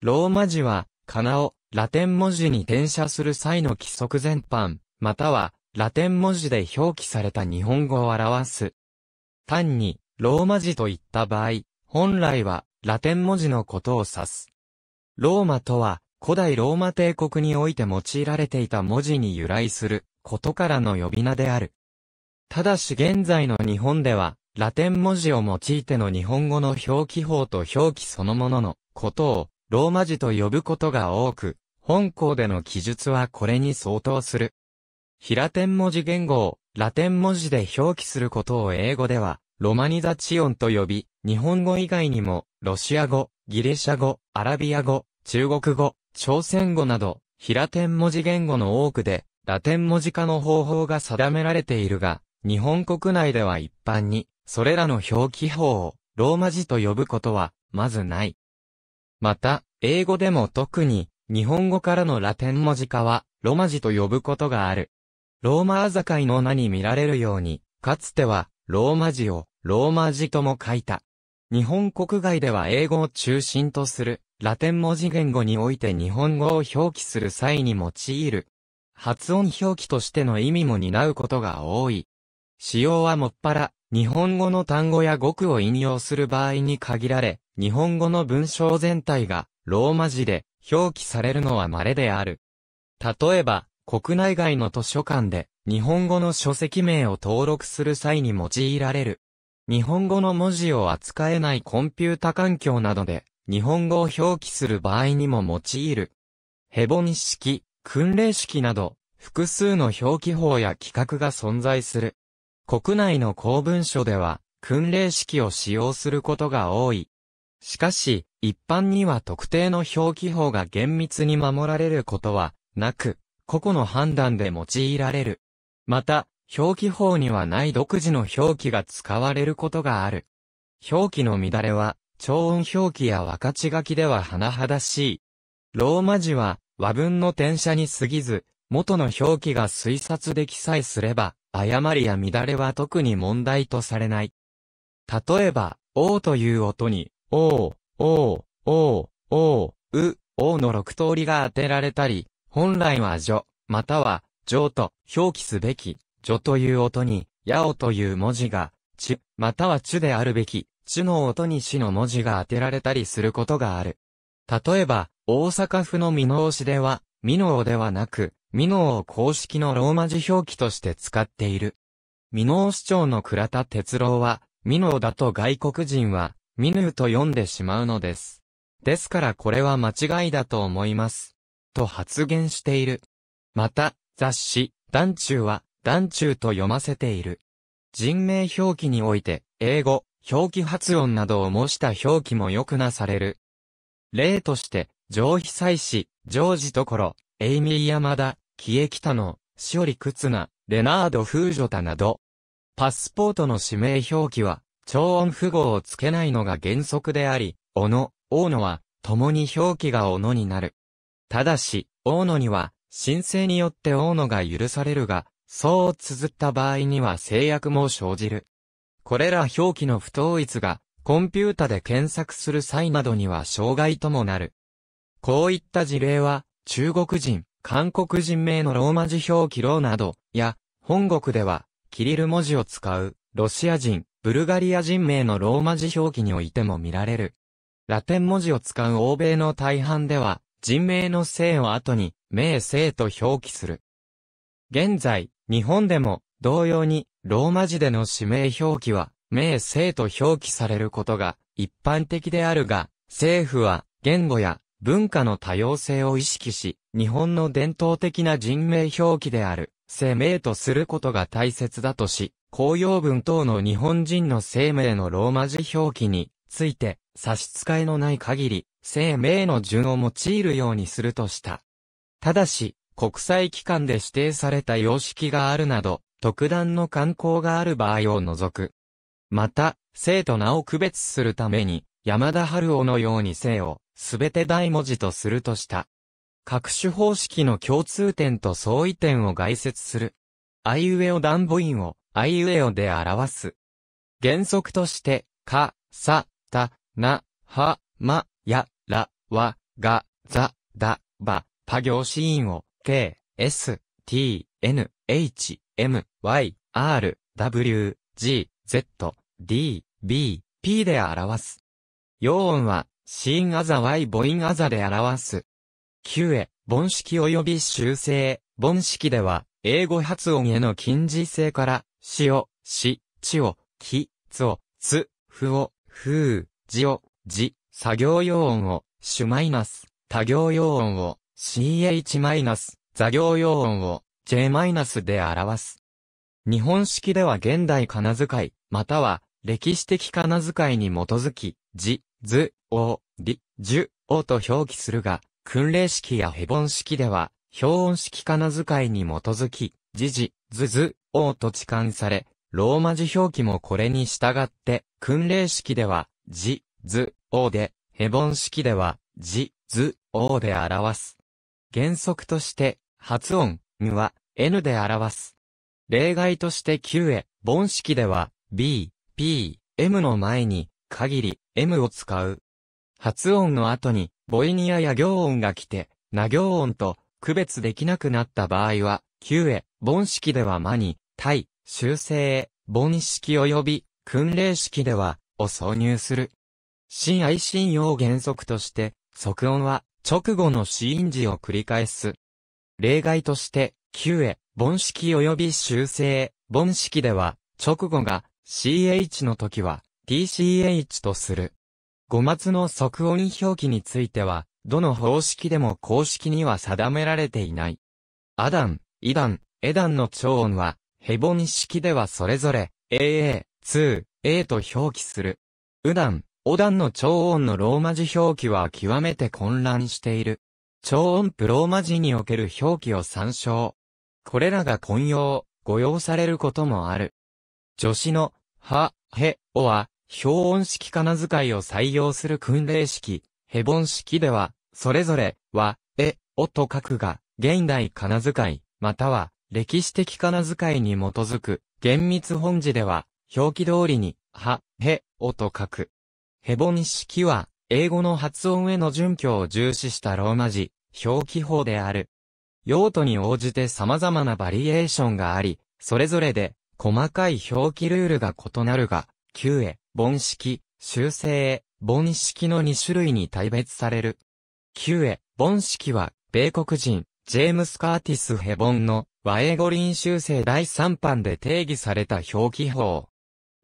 ローマ字は、カナをラテン文字に転写する際の規則全般、または、ラテン文字で表記された日本語を表す。単に、ローマ字といった場合、本来は、ラテン文字のことを指す。ローマとは、古代ローマ帝国において用いられていた文字に由来する、ことからの呼び名である。ただし現在の日本では、ラテン文字を用いての日本語の表記法と表記そのもののことをローマ字と呼ぶことが多く、本校での記述はこれに相当する。平天文字言語をラテン文字で表記することを英語では、ロマニザチオンと呼び、日本語以外にも、ロシア語、ギリシャ語、アラビア語、中国語、朝鮮語など、平天文字言語の多くで、ラテン文字化の方法が定められているが、日本国内では一般に、それらの表記法を、ローマ字と呼ぶことは、まずない。また、英語でも特に、日本語からのラテン文字化は、ロマ字と呼ぶことがある。ローマあざかいの名に見られるように、かつては、ローマ字を、ローマ字とも書いた。日本国外では英語を中心とする、ラテン文字言語において日本語を表記する際に用いる。発音表記としての意味も担うことが多い。使用はもっぱら、日本語の単語や語句を引用する場合に限られ、日本語の文章全体がローマ字で表記されるのは稀である。例えば、国内外の図書館で日本語の書籍名を登録する際に用いられる。日本語の文字を扱えないコンピュータ環境などで日本語を表記する場合にも用いる。ヘボニ式、訓令式など複数の表記法や規格が存在する。国内の公文書では、訓令式を使用することが多い。しかし、一般には特定の表記法が厳密に守られることは、なく、個々の判断で用いられる。また、表記法にはない独自の表記が使われることがある。表記の乱れは、超音表記や分かち書きでは甚だしい。ローマ字は和文の転写に過ぎず、元の表記が推察できさえすれば、誤りや乱れは特に問題とされない。例えば、おうという音に、おう、おう、おう、おう、う、おうの6通りが当てられたり、本来は女、または、女と表記すべき、女という音に、やおという文字が、ち、またはちであるべき、ちの音にしの文字が当てられたりすることがある。例えば、大阪府の見直市では、ミノーではなく、ミノーを公式のローマ字表記として使っている。ミノー市長の倉田哲郎は、ミノーだと外国人は、ミヌーと読んでしまうのです。ですからこれは間違いだと思います。と発言している。また、雑誌、団中は、団中と読ませている。人名表記において、英語、表記発音などを模した表記も良くなされる。例として、上被災市、ジョージ所、エイミー山田、キエキタノ、シオリクツナ、レナード・フージョタなど、パスポートの氏名表記は、超音符号をつけないのが原則であり、おの、大野は、共に表記がオノになる。ただし、大野には、申請によって大野が許されるが、そう綴った場合には制約も生じる。これら表記の不統一が、コンピュータで検索する際などには障害ともなる。こういった事例は、中国人、韓国人名のローマ字表記ローなど、や、本国では、キリル文字を使う、ロシア人、ブルガリア人名のローマ字表記においても見られる。ラテン文字を使う欧米の大半では、人名の姓を後に、名姓と表記する。現在、日本でも、同様に、ローマ字での指名表記は、名姓と表記されることが、一般的であるが、政府は、言語や文化の多様性を意識し、日本の伝統的な人名表記である、生命とすることが大切だとし、公用文等の日本人の生命のローマ字表記について、差し支えのない限り、生命の順を用いるようにするとした。ただし、国際機関で指定された様式があるなど、特段の慣行がある場合を除く。また、生と名を区別するために、山田春夫のように生を、すべて大文字とするとした。各種方式の共通点と相違点を概説する。あいうえお段母音を、あいうえおで表す。原則として、か、さ、た、な、は、ま、や、ら、わ、が、ざ、だ、ば、パ行子音を、k、s、t、n、h、m、y、r、w、g、z、d、b、p で表す。陽音は、シーンアザワイボインアザで表す。旧へ、盆式及び修正、盆式では、英語発音への近似性から、死を、死、地を、木、つを、つ、ふを、ふう、じを、じ、作業用音を、主マイナス、多行用音を、ch マイナス、座業用音を、j マイナスで表す。日本式では現代仮名遣い、または歴史的仮名遣いに基づき、じ、ず、お、り、じゅ、おと表記するが、訓令式やヘボン式では、表音式仮名遣いに基づき、じじ、ずず、おと置換され、ローマ字表記もこれに従って、訓令式では、じ、ず、おで、ヘボン式では、じ、ず、おで表す。原則として、発音、んは、n で表す。例外として q へ、ボン式では、b、p、m の前に、限り M を使う。発音の後に母音やや行音が来て、な行音と区別できなくなった場合は、旧へ、盆式では間に、対、修正へ、盆式及び、訓令式では、を挿入する。新愛信用原則として、即音は、直後の死因時を繰り返す。例外として、旧へ、盆式及び修正へ、盆式では、直後が、ch の時は、PCH とする。語末の即音表記については、どの方式でも公式には定められていない。アダン、イダン、エダンの長音は、ヘボン式ではそれぞれ、AA、2、A と表記する。ウダン、オダンの長音のローマ字表記は極めて混乱している。超音符ローマ字における表記を参照。これらが混用、誤用されることもある。助詞の、は、へ、おは、標音式仮名遣いを採用する訓令式、ヘボン式では、それぞれ、は、え、おと書くが、現代仮名遣い、または、歴史的仮名遣いに基づく、厳密本字では、表記通りに、は、へ、おと書く。ヘボン式は、英語の発音への準拠を重視したローマ字、表記法である。用途に応じて様々なバリエーションがあり、それぞれで、細かい表記ルールが異なるが、旧へ、盆式、修正、盆式の2種類に大別される。9へ、盆式は、米国人、ジェームス・カーティス・ヘボンの和英五輪修正第3版で定義された表記法。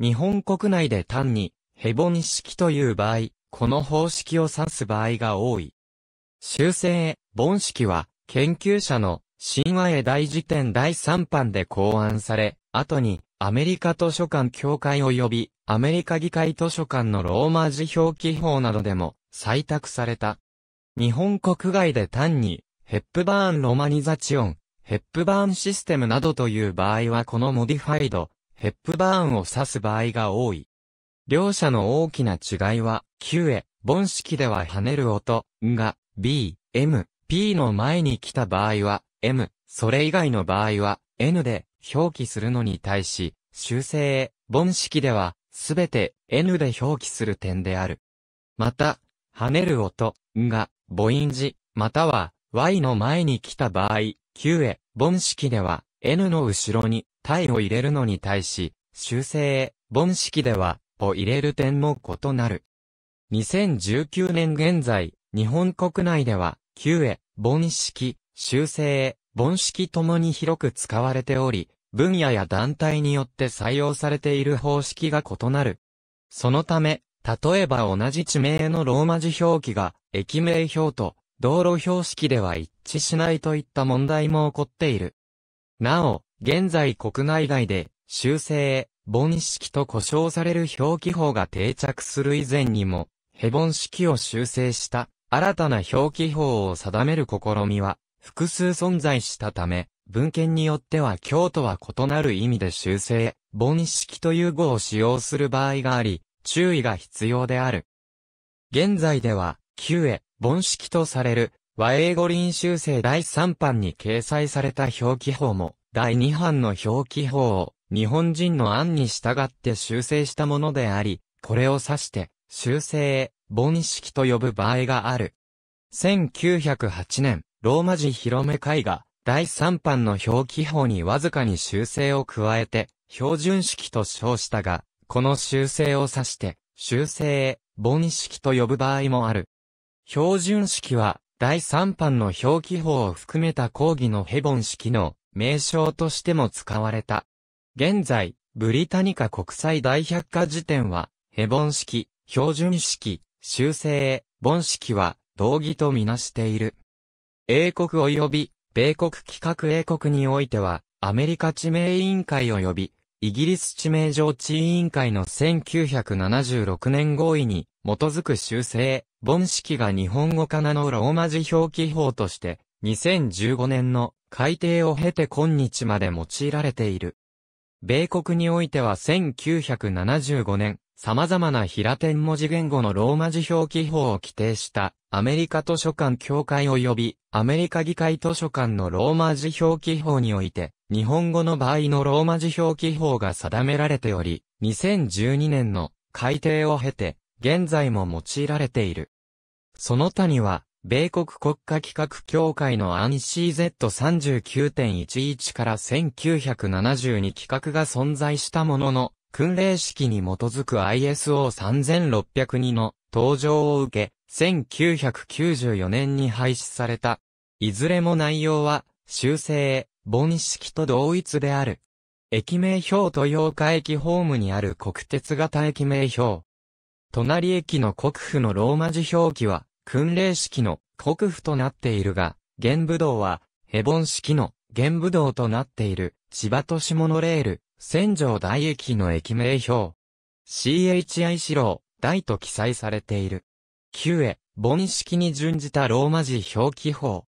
日本国内で単にヘボン式という場合、この方式を指す場合が多い。修正、盆式は研究者の神話へ大辞典第3版で考案され、後にアメリカ図書館協会及びアメリカ議会図書館のローマ字表記法などでも採択された。日本国外で単にヘップバーンロマニザチオン、ヘップバーンシステムなどという場合はこのモディファイド、ヘップバーンを指す場合が多い。両者の大きな違いは、Q へ、盆式では跳ねる音が B、M、P の前に来た場合は M、それ以外の場合は N で表記するのに対し、修正、へ、盆式では、すべて N で表記する点である。また、跳ねる音、んが、母音字、または、y の前に来た場合、q へ、盆式では、n の後ろに、体を入れるのに対し、修正へ、盆式では、を入れる点も異なる。2019年現在、日本国内では、q へ、盆式、修正へ、盆式ともに広く使われており、分野や団体によって採用されている方式が異なる。そのため、例えば同じ地名のローマ字表記が、駅名表と道路標識では一致しないといった問題も起こっている。なお、現在国内外で、修正、盆式と呼称される表記法が定着する以前にも、ヘボン式を修正した新たな表記法を定める試みは複数存在したため、文献によっては京都は異なる意味で修正、盆式という語を使用する場合があり、注意が必要である。現在では、旧へ、盆式とされる、和英語臨修正第3版に掲載された表記法も、第2版の表記法を、日本人の案に従って修正したものであり、これを指して、修正へ、盆式と呼ぶ場合がある。1908年、ローマ字広め絵画、第3版の表記法にわずかに修正を加えて、標準式と称したが、この修正を指して、修正、へ、凡式と呼ぶ場合もある。標準式は、第3版の表記法を含めた講義のヘボン式の名称としても使われた。現在、ブリタニカ国際大百科辞典は、ヘボン式、標準式、修正、へ、凡式は、同義とみなしている。英国及び米国企画英国においては、アメリカ地名委員会及び、イギリス地名上地委員会の1976年合意に基づく修正、本式が日本語化なのローマ字表記法として、2015年の改定を経て今日まで用いられている。米国においては1975年、様々な平天文字言語のローマ字表記法を規定したアメリカ図書館協会及びアメリカ議会図書館のローマ字表記法において日本語の場合のローマ字表記法が定められており2012年の改定を経て現在も用いられている。その他には米国国家企画協会のアン CZ39.11 から1972企画が存在したものの、訓令式に基づく ISO3602 の登場を受け、1994年に廃止された。いずれも内容は、修正、盆式と同一である。駅名表豊岡駅ホームにある国鉄型駅名表。隣駅の国府のローマ字表記は、訓令式の国府となっているが、玄武道は、ヘボン式の玄武道となっている、千葉都市モノレール、千条大駅の駅名表。CHI 四郎、大と記載されている。旧へ、盆式に準じたローマ字表記法。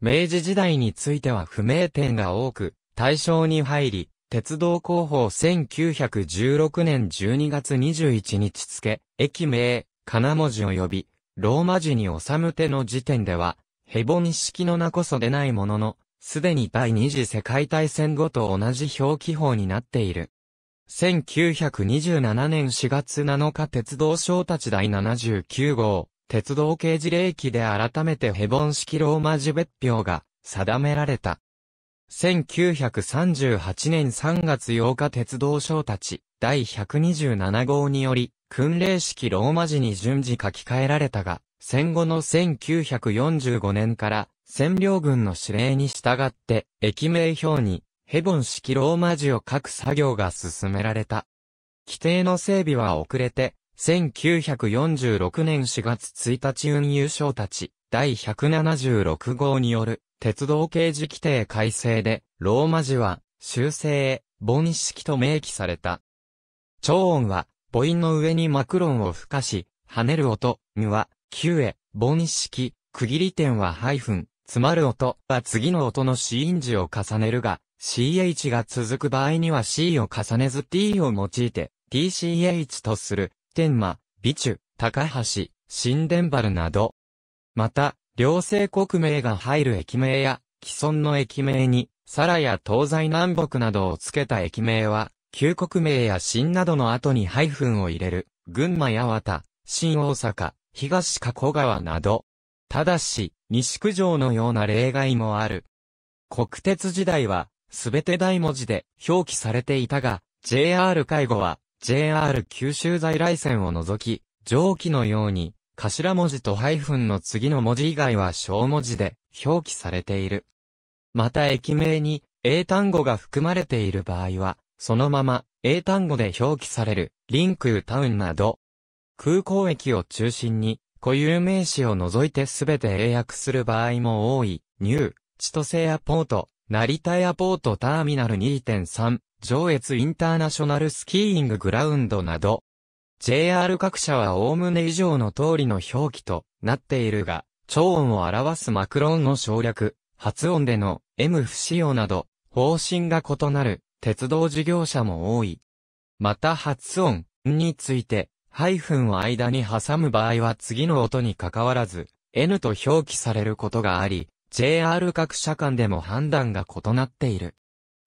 明治時代については不明点が多く、大正に入り、鉄道広報1916年12月21日付、駅名、金文字及び、ローマ字に収む手の時点では、ヘボン式の名こそ出ないものの、すでに第二次世界大戦後と同じ表記法になっている。1927年4月7日鉄道省たち第79号、鉄道刑事令記で改めてヘボン式ローマ字別表が定められた。1938年3月8日鉄道省たち第127号により、訓令式ローマ字に順次書き換えられたが、戦後の1945年から占領軍の指令に従って、駅名表に、ヘボン式ローマ字を書く作業が進められた。規定の整備は遅れて、1946年4月1日運輸省たち、第176号による、鉄道刑事規定改正で、ローマ字は、修正、盆式と明記された。超音は、母音の上にマクロンを付加し、跳ねる音、には、旧へ、盆式、区切り点はハイフン、詰まる音は次の音の C ーンジを重ねるが、CH が続く場合には C を重ねず T を用いて、TCH とする、天馬、美中、高橋、新電丸など。また、両性国名が入る駅名や、既存の駅名に、サラや東西南北などを付けた駅名は、旧国名や新などの後にハイフンを入れる、群馬や和新大阪、東加古川など。ただし、西九条のような例外もある。国鉄時代は、すべて大文字で表記されていたが、JR 介護は、JR 九州在来線を除き、上記のように、頭文字とハイフンの次の文字以外は小文字で表記されている。また駅名に英単語が含まれている場合は、そのまま英単語で表記される、リンクタウンなど、空港駅を中心に固有名詞を除いてすべて英訳する場合も多い、ニュー、千歳エアポート、成田エアポートターミナル2.3、上越インターナショナルスキーインググラウンドなど、JR 各社はおおむね以上の通りの表記となっているが、超音を表すマクロンの省略、発音での M 不使用など、方針が異なる鉄道事業者も多い。また発音について、ハイフンを間に挟む場合は次の音に関わらず、N と表記されることがあり、JR 各社間でも判断が異なっている。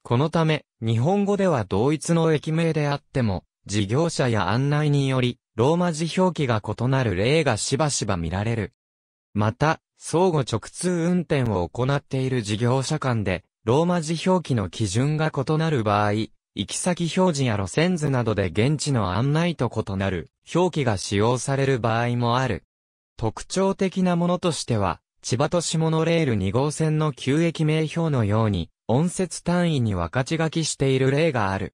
このため、日本語では同一の駅名であっても、事業者や案内により、ローマ字表記が異なる例がしばしば見られる。また、相互直通運転を行っている事業者間で、ローマ字表記の基準が異なる場合、行き先表示や路線図などで現地の案内と異なる表記が使用される場合もある。特徴的なものとしては、千葉都市モノレール2号線の旧駅名表のように、音節単位に分かち書きしている例がある。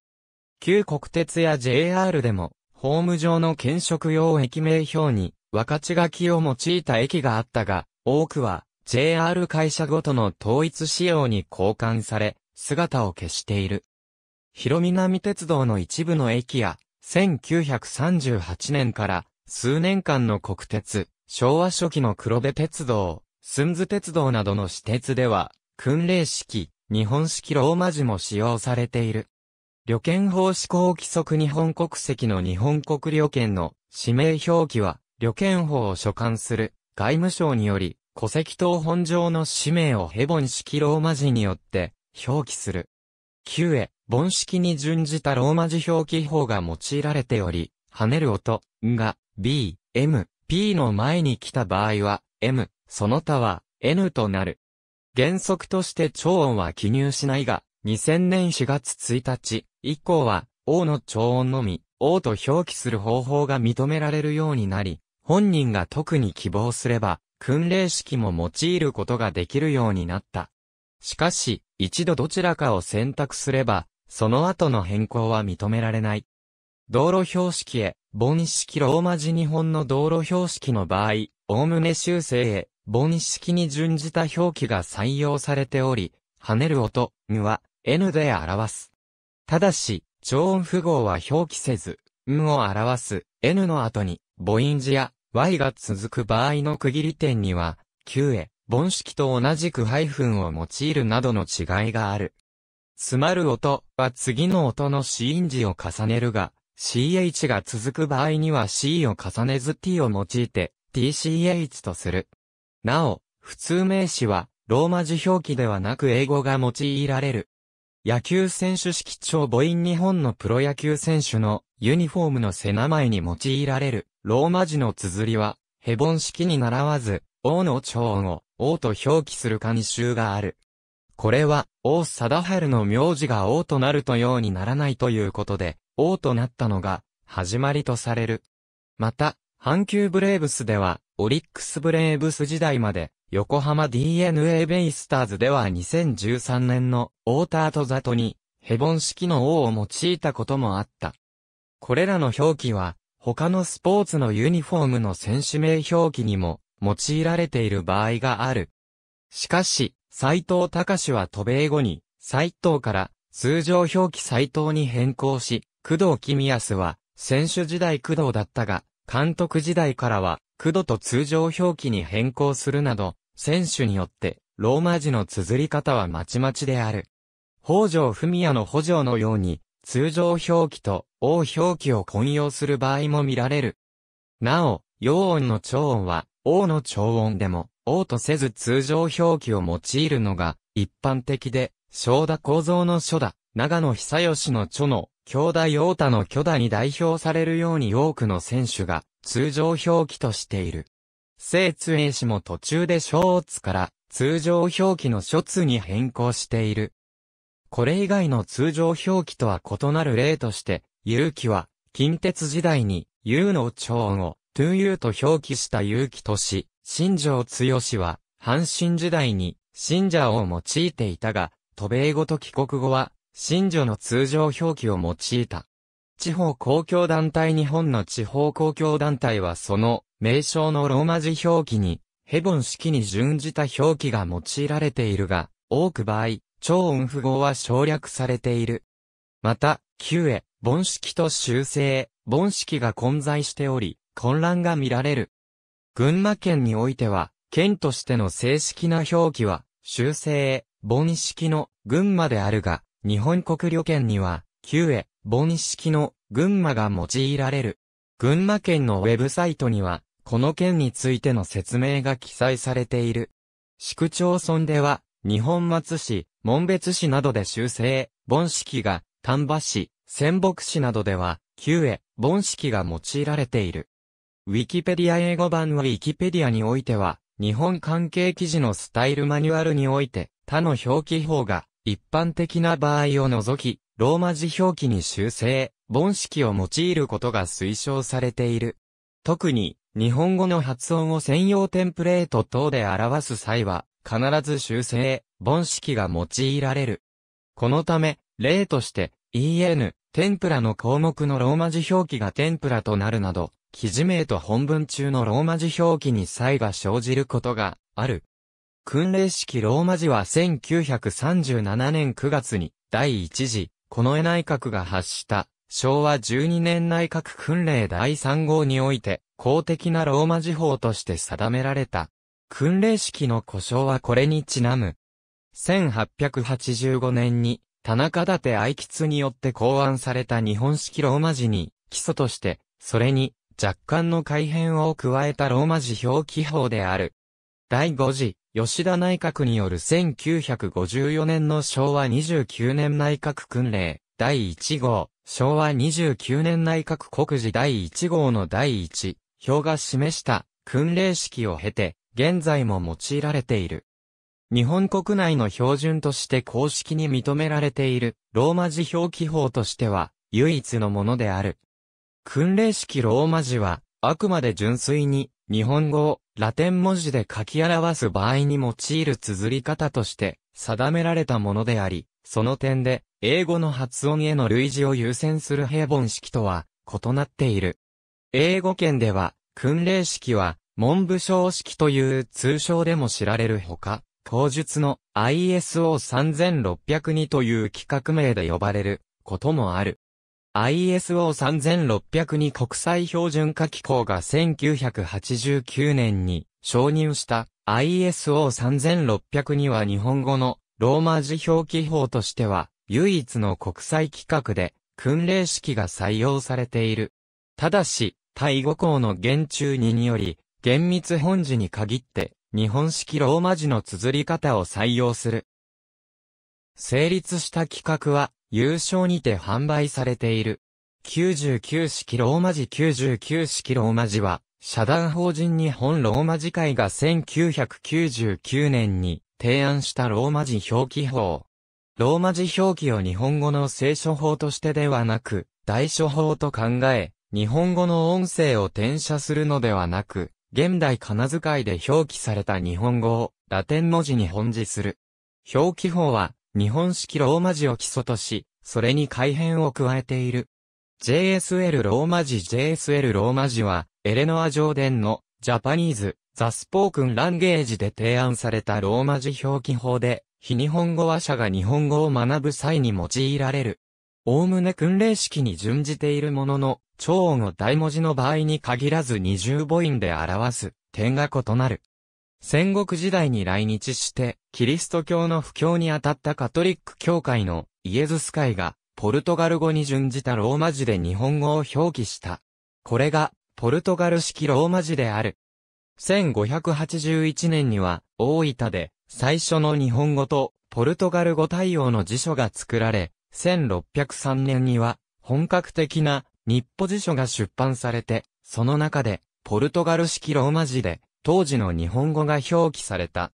旧国鉄や JR でも、ホーム上の検食用駅名表に、分かち書きを用いた駅があったが、多くは JR 会社ごとの統一仕様に交換され、姿を消している。広南鉄道の一部の駅や、1938年から数年間の国鉄、昭和初期の黒部鉄道、ン津鉄道などの私鉄では、訓令式、日本式ローマ字も使用されている。旅券法施行規則日本国籍の日本国旅券の指名表記は、旅券法を所管する外務省により、戸籍等本上の氏名をヘボン式ローマ字によって表記する。9へ、盆式に準じたローマ字表記法が用いられており、跳ねる音、が、b、m、p の前に来た場合は、m、その他は、n となる。原則として超音は記入しないが、2000年4月1日以降は、O の超音のみ、O と表記する方法が認められるようになり、本人が特に希望すれば、訓令式も用いることができるようになった。しかし、一度どちらかを選択すれば、その後の変更は認められない。道路標識へ、盆式ローマ字日本の道路標識の場合、おおむね修正へ、盆式に準じた表記が採用されており、跳ねる音、無は、n で表す。ただし、超音符号は表記せず、んを表す、n の後に、母音字や、y が続く場合の区切り点には、q へ、盆式と同じくハイフンを用いるなどの違いがある。詰まる音は次の音の C ーンジを重ねるが、CH が続く場合には C を重ねず T を用いて TCH とする。なお、普通名詞はローマ字表記ではなく英語が用いられる。野球選手式長母音日本のプロ野球選手のユニフォームの背名前に用いられるローマ字の綴りはヘボン式に習わず、王の長音を王と表記する慣習がある。これは、王貞治の名字が王となるとようにならないということで、王となったのが、始まりとされる。また、阪急ブレーブスでは、オリックスブレーブス時代まで、横浜 DNA ベイスターズでは2013年の、オーターとザトに、ヘボン式の王を用いたこともあった。これらの表記は、他のスポーツのユニフォームの選手名表記にも、用いられている場合がある。しかし、斎藤隆は渡米後に、斎藤から通常表記斎藤に変更し、工藤公康は、選手時代工藤だったが、監督時代からは、工藤と通常表記に変更するなど、選手によって、ローマ字の綴り方はまちまちである。北条文也の補助のように、通常表記と王表記を混用する場合も見られる。なお、陽音の長音は、王の長音でも、王とせず通常表記を用いるのが一般的で、正田構造の書だ、長野久義の著の、兄弟太田の巨大に代表されるように多くの選手が通常表記としている。聖津英氏も途中で小乙から通常表記の書通に変更している。これ以外の通常表記とは異なる例として、勇気は、近鉄時代に、U の長を、to U と表記した勇気とし、新庄剛は、阪神時代に、信者を用いていたが、渡米後と帰国後は、信者の通常表記を用いた。地方公共団体日本の地方公共団体はその名称のローマ字表記に、ヘボン式に準じた表記が用いられているが、多く場合、超音符号は省略されている。また、旧へ、ン式と修正、ン式が混在しており、混乱が見られる。群馬県においては、県としての正式な表記は、修正、盆式の群馬であるが、日本国旅券には、旧へ、盆式の群馬が用いられる。群馬県のウェブサイトには、この県についての説明が記載されている。市区町村では、日本松市、門別市などで修正、盆式が、丹波市、仙北市などでは、旧へ、盆式が用いられている。ウィキペディア英語版はウィキペディアにおいては、日本関係記事のスタイルマニュアルにおいて、他の表記法が一般的な場合を除き、ローマ字表記に修正、本式を用いることが推奨されている。特に、日本語の発音を専用テンプレート等で表す際は、必ず修正、本式が用いられる。このため、例として、en、天ぷらの項目のローマ字表記が天ぷらとなるなど、記事名と本文中のローマ字表記に差異が生じることがある。訓令式ローマ字は1937年9月に第1次、近衛内閣が発した昭和12年内閣訓令第3号において公的なローマ字法として定められた。訓令式の故障はこれにちなむ。1885年に田中立愛吉によって考案された日本式ローマ字に基礎として、それに若干の改変を加えたローマ字表記法である。第5次、吉田内閣による1954年の昭和29年内閣訓令、第1号、昭和29年内閣告示第1号の第1、表が示した訓令式を経て、現在も用いられている。日本国内の標準として公式に認められているローマ字表記法としては唯一のものである。訓令式ローマ字は、あくまで純粋に、日本語をラテン文字で書き表す場合に用いる綴り方として定められたものであり、その点で、英語の発音への類似を優先する平凡式とは異なっている。英語圏では、訓令式は、文部省式という通称でも知られるほか、口述の ISO3602 という企画名で呼ばれることもある。ISO3602 国際標準化機構が1989年に承認した ISO3602 は日本語のローマ字表記法としては唯一の国際規格で訓令式が採用されている。ただし、対語項の厳中2により、厳密本字に限って日本式ローマ字の綴り方を採用する。成立した規格は優勝にて販売されている。99式ローマ字99式ローマ字は、社団法人日本ローマ字会が1999年に提案したローマ字表記法。ローマ字表記を日本語の聖書法としてではなく、大書法と考え、日本語の音声を転写するのではなく、現代仮名遣いで表記された日本語をラテン文字に本字する。表記法は日本式ローマ字を基礎とし、それに改変を加えている。JSL ローマ字 JSL ローマ字は、エレノア・ジョーデンのジャパニーズ・ザ・スポークン・ランゲージで提案されたローマ字表記法で、非日本語話者が日本語を学ぶ際に用いられる。おおむね訓練式に準じているものの、超音を大文字の場合に限らず二重母音で表す点が異なる。戦国時代に来日して、キリスト教の布教にあたったカトリック教会のイエズス会が、ポルトガル語に準じたローマ字で日本語を表記した。これが、ポルトガル式ローマ字である。1581年には、大分で、最初の日本語と、ポルトガル語対応の辞書が作られ、1603年には、本格的な、日歩辞書が出版されて、その中で、ポルトガル式ローマ字で、当時の日本語が表記された。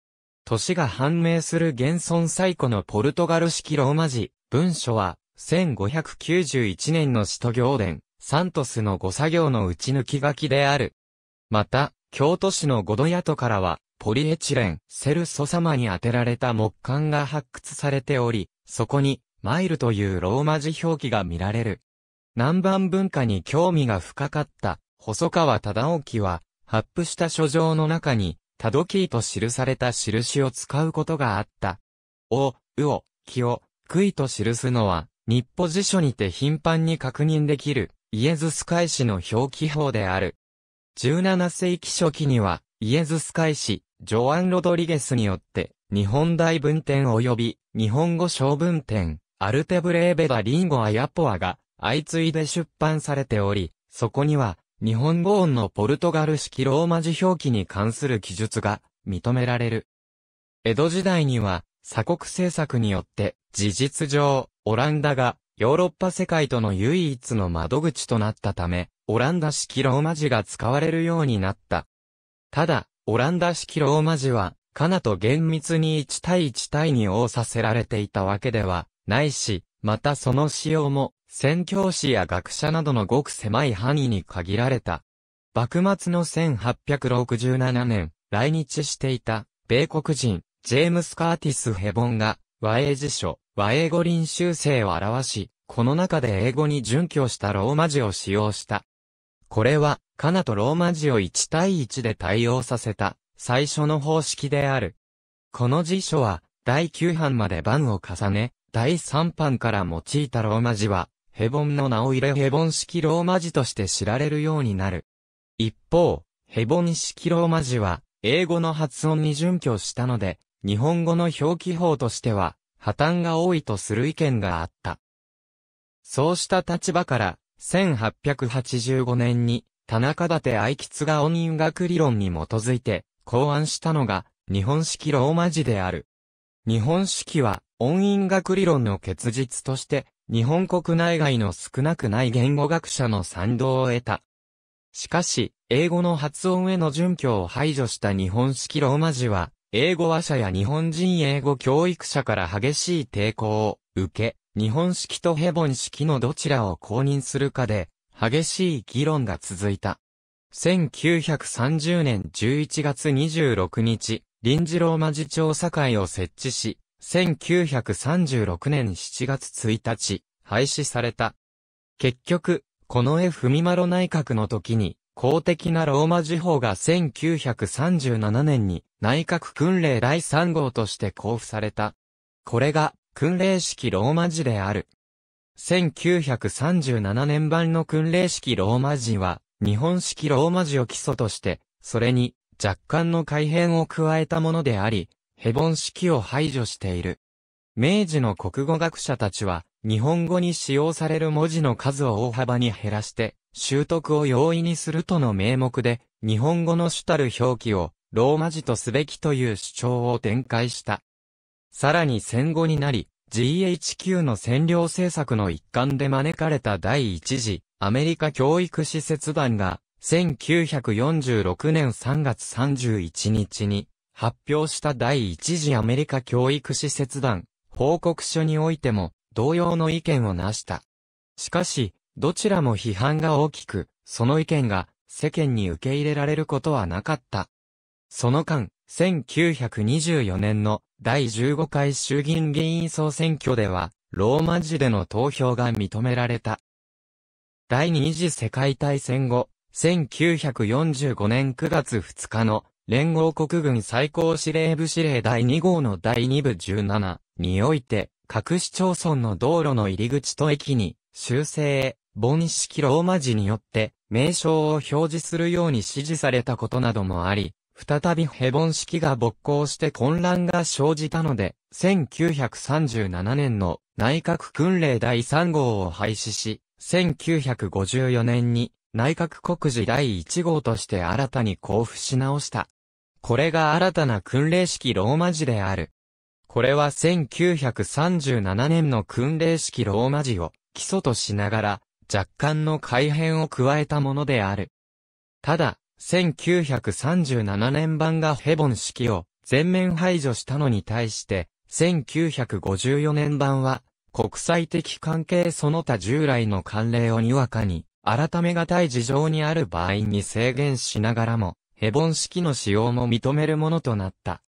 年が判明する現存最古のポルトガル式ローマ字、文書は、1591年の使徒行伝、サントスの5作業の打ち抜き書きである。また、京都市の五度宿からは、ポリエチレン、セルソ様に当てられた木管が発掘されており、そこに、マイルというローマ字表記が見られる。南蛮文化に興味が深かった、細川忠興は、発布した書状の中に、タドキーと記された印を使うことがあった。お、うお、きを、くいと記すのは、日報辞書にて頻繁に確認できる、イエズス会史の表記法である。17世紀初期には、イエズス会史、ジョアン・ロドリゲスによって、日本大文典及び、日本語小文典、アルテブレーベダ・リンゴ・アヤポアが、相次いで出版されており、そこには、日本語音のポルトガル式ローマ字表記に関する記述が認められる。江戸時代には鎖国政策によって事実上オランダがヨーロッパ世界との唯一の窓口となったため、オランダ式ローマ字が使われるようになった。ただ、オランダ式ローマ字は、カナと厳密に1対1対2をさせられていたわけではないし、またその使用も宣教師や学者などのごく狭い範囲に限られた。幕末の1867年、来日していた、米国人、ジェームス・カーティス・ヘボンが、和英辞書、和英語臨修生を表し、この中で英語に準拠したローマ字を使用した。これは、カナとローマ字を1対1で対応させた、最初の方式である。この辞書は、第9版まで版を重ね、第3版から用いたローマ字は、ヘボンの名を入れヘボン式ローマ字として知られるようになる。一方、ヘボン式ローマ字は、英語の発音に準拠したので、日本語の表記法としては、破綻が多いとする意見があった。そうした立場から、1885年に、田中立愛吉が音韻学理論に基づいて、考案したのが、日本式ローマ字である。日本式は、音韻学理論の結実として、日本国内外の少なくない言語学者の賛同を得た。しかし、英語の発音への準拠を排除した日本式ローマ字は、英語話者や日本人英語教育者から激しい抵抗を受け、日本式とヘボン式のどちらを公認するかで、激しい議論が続いた。1930年11月26日、臨時ローマ字調査会を設置し、1936年7月1日、廃止された。結局、この絵文丸内閣の時に、公的なローマ時報が1937年に内閣訓令第3号として交付された。これが訓令式ローマ字である。1937年版の訓令式ローマ字は日本式ローマ字を基礎として、それに若干の改変を加えたものであり、ヘボン式を排除している。明治の国語学者たちは、日本語に使用される文字の数を大幅に減らして、習得を容易にするとの名目で、日本語の主たる表記を、ローマ字とすべきという主張を展開した。さらに戦後になり、GHQ の占領政策の一環で招かれた第一次、アメリカ教育施設団が、1946年3月31日に、発表した第一次アメリカ教育施設団報告書においても同様の意見をなした。しかし、どちらも批判が大きく、その意見が世間に受け入れられることはなかった。その間、1924年の第15回衆議院議員総選挙では、ローマ字での投票が認められた。第二次世界大戦後、1945年9月2日の連合国軍最高司令部司令第2号の第2部17において、各市町村の道路の入り口と駅に、修正、盆式ローマ字によって、名称を表示するように指示されたことなどもあり、再びヘボン式が勃興して混乱が生じたので、1937年の内閣訓令第3号を廃止し、1954年に内閣告示第1号として新たに交付し直した。これが新たな訓令式ローマ字である。これは1937年の訓令式ローマ字を基礎としながら若干の改変を加えたものである。ただ、1937年版がヘボン式を全面排除したのに対して、1954年版は国際的関係その他従来の慣例をにわかに改めがたい事情にある場合に制限しながらも、ヘボン式の使用も認めるものとなった。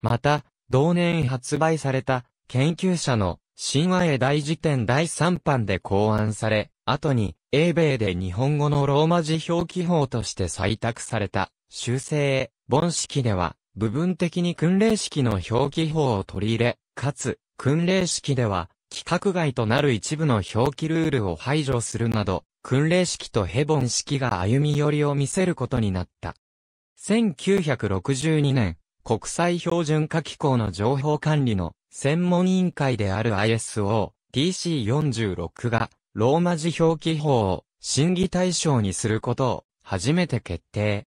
また、同年発売された、研究者の神話へ大辞典第3版で考案され、後に、英米で日本語のローマ字表記法として採択された、修正、へ、ボン式では、部分的に訓練式の表記法を取り入れ、かつ、訓練式では、規格外となる一部の表記ルールを排除するなど、訓練式とヘボン式が歩み寄りを見せることになった。1962年、国際標準化機構の情報管理の専門委員会である ISO TC46 がローマ字表記法を審議対象にすることを初めて決定。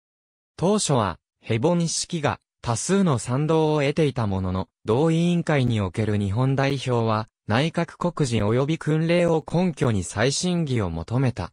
当初はヘボニ式が多数の賛同を得ていたものの、同委員会における日本代表は内閣告示及び訓令を根拠に再審議を求めた。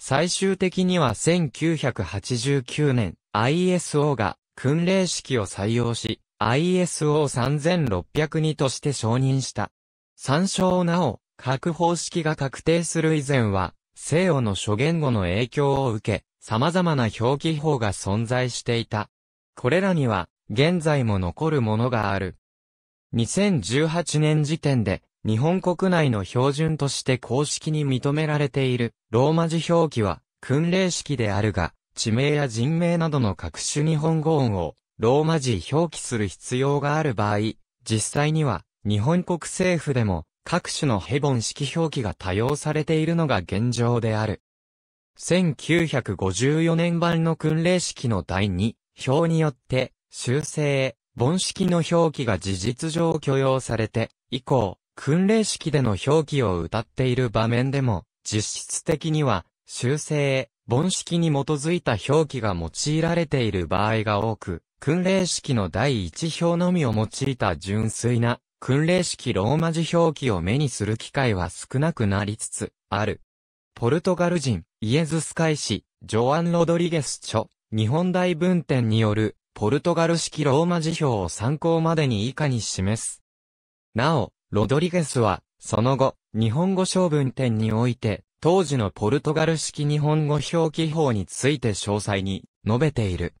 最終的には1989年、ISO が訓令式を採用し、ISO3602 として承認した。参照なお、各方式が確定する以前は、西洋の諸言語の影響を受け、様々な表記法が存在していた。これらには、現在も残るものがある。2018年時点で、日本国内の標準として公式に認められている、ローマ字表記は、訓令式であるが、地名や人名などの各種日本語音をローマ字表記する必要がある場合、実際には日本国政府でも各種のヘボン式表記が多用されているのが現状である。1954年版の訓令式の第2表によって修正、盆式の表記が事実上許容されて、以降、訓令式での表記を謳っている場面でも、実質的には、修正、本式に基づいた表記が用いられている場合が多く、訓令式の第一表のみを用いた純粋な訓令式ローマ字表記を目にする機会は少なくなりつつある。ポルトガル人、イエズス会士、ジョアン・ロドリゲス著、日本大文典による、ポルトガル式ローマ字表を参考までに以下に示す。なお、ロドリゲスは、その後、日本語小文典において、当時のポルトガル式日本語表記法について詳細に述べている。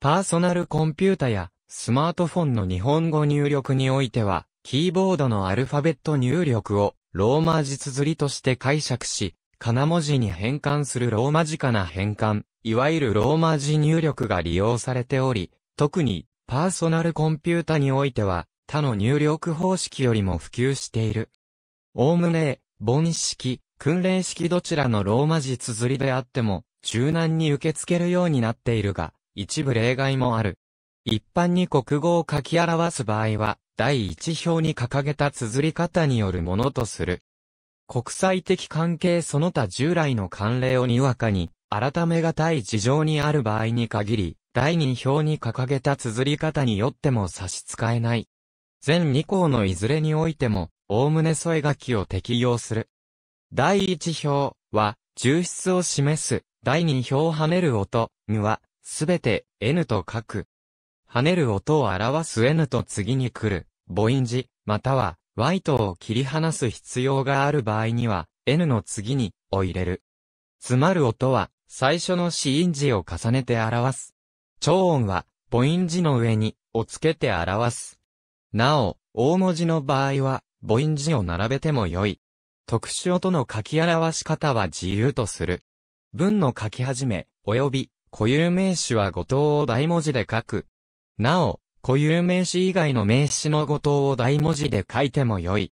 パーソナルコンピュータやスマートフォンの日本語入力においては、キーボードのアルファベット入力をローマ字綴りとして解釈し、金文字に変換するローマ字かな変換、いわゆるローマ字入力が利用されており、特にパーソナルコンピュータにおいては、他の入力方式よりも普及している。おおむね、盆式、訓練式どちらのローマ字綴りであっても、柔軟に受け付けるようになっているが、一部例外もある。一般に国語を書き表す場合は、第一表に掲げた綴り方によるものとする。国際的関係その他従来の慣例をにわかに、改めがたい事情にある場合に限り、第二表に掲げた綴り方によっても差し支えない。全二項のいずれにおいても、概ね添え書きを適用する。第一表は、抽出を示す。第二表を跳ねる音、ぬは、すべて、n と書く。跳ねる音を表す n と次に来る、母音字、または、y とを切り離す必要がある場合には、n の次に、を入れる。詰まる音は、最初の子音字を重ねて表す。超音は、母音字の上に、をつけて表す。なお、大文字の場合は、母音字を並べても良い。特殊音の書き表し方は自由とする。文の書き始め、及び、固有名詞は語頭を大文字で書く。なお、固有名詞以外の名詞の語頭を大文字で書いてもよい。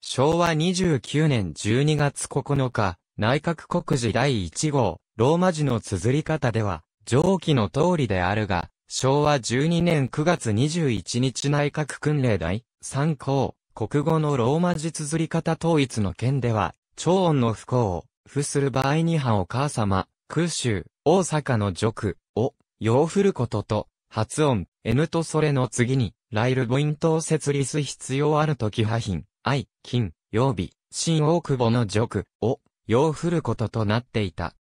昭和29年12月9日、内閣告示第1号、ローマ字の綴り方では、上記の通りであるが、昭和12年9月21日内閣訓令第3項、国語のローマ字綴り方統一の件では、超音の不幸を、付する場合にはお母様、空襲、大阪の塾を、要振ることと、発音、N とそれの次に、ライルボイントを設立必要あるとき品、愛、金、曜日、新大久保の塾を、要振ることとなっていた。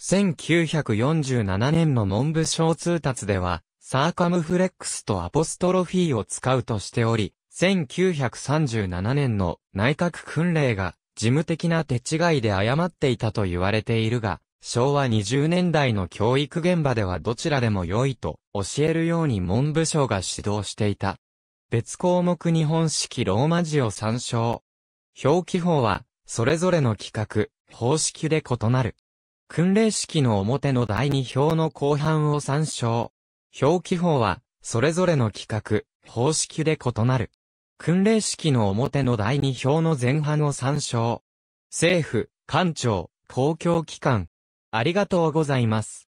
1947年の文部省通達では、サーカムフレックスとアポストロフィーを使うとしており、1937年の内閣訓令が事務的な手違いで誤っていたと言われているが、昭和20年代の教育現場ではどちらでも良いと教えるように文部省が指導していた。別項目日本式ローマ字を参照。表記法は、それぞれの規格、方式で異なる。訓令式の表の第2表の後半を参照。表記法は、それぞれの規格、方式で異なる。訓令式の表の第2表の前半を参照。政府、官庁、公共機関。ありがとうございます。